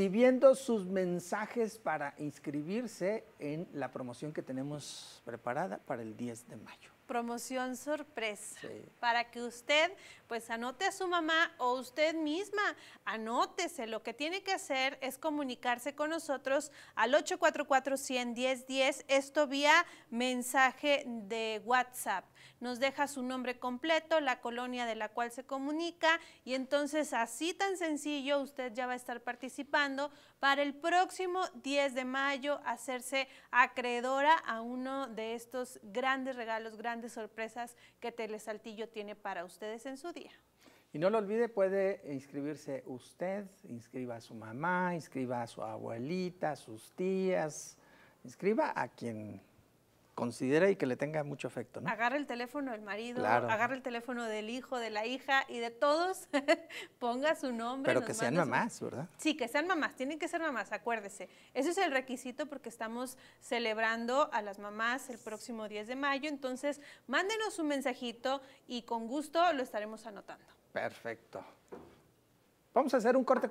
recibiendo sus mensajes para inscribirse en la promoción que tenemos preparada para el 10 de mayo promoción sorpresa para que usted pues anote a su mamá o usted misma, anótese. Lo que tiene que hacer es comunicarse con nosotros al 844-110-10, esto vía mensaje de WhatsApp. Nos deja su nombre completo, la colonia de la cual se comunica y entonces así tan sencillo usted ya va a estar participando para el próximo 10 de mayo hacerse acreedora a uno de estos grandes regalos, grandes de sorpresas que Telesaltillo tiene para ustedes en su día. Y no lo olvide, puede inscribirse usted, inscriba a su mamá, inscriba a su abuelita, sus tías, inscriba a quien considera y que le tenga mucho afecto. ¿no? Agarra el teléfono del marido, agarra el teléfono del hijo, de la hija y de todos, ponga su nombre. Pero que sean mamás, ¿verdad? Sí, que sean mamás, tienen que ser mamás, acuérdese. Ese es el requisito porque estamos celebrando a las mamás el próximo 10 de mayo, entonces mándenos un mensajito y con gusto lo estaremos anotando. Perfecto. Vamos a hacer un corte.